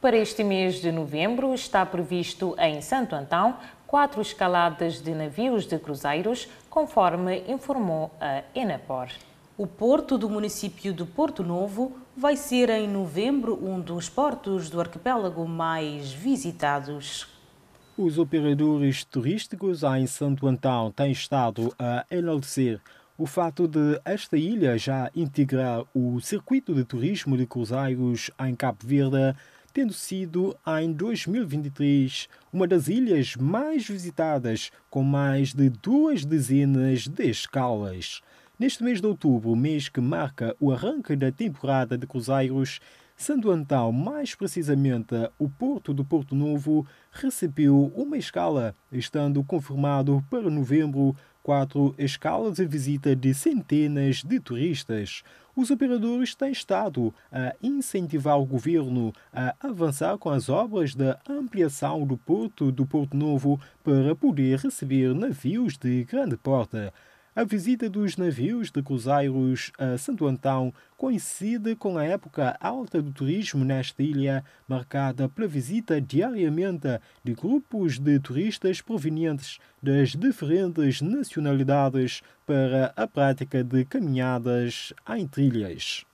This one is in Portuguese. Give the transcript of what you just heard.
Para este mês de novembro, está previsto em Santo Antão quatro escaladas de navios de cruzeiros, conforme informou a Enapor. O porto do município de Porto Novo vai ser em novembro um dos portos do arquipélago mais visitados. Os operadores turísticos em Santo Antão têm estado a enaltecer o fato de esta ilha já integrar o circuito de turismo de cruzeiros em Cabo Verde tendo sido em 2023 uma das ilhas mais visitadas, com mais de duas dezenas de escalas. Neste mês de outubro, mês que marca o arranque da temporada de cruzeiros, Santo Antão, mais precisamente o Porto do Porto Novo, recebeu uma escala, estando confirmado para novembro quatro escalas de visita de centenas de turistas. Os operadores têm estado a incentivar o governo a avançar com as obras da ampliação do porto do Porto Novo para poder receber navios de grande porta. A visita dos navios de cruzeiros a Santo Antão coincide com a época alta do turismo nesta ilha, marcada pela visita diariamente de grupos de turistas provenientes das diferentes nacionalidades para a prática de caminhadas em trilhas.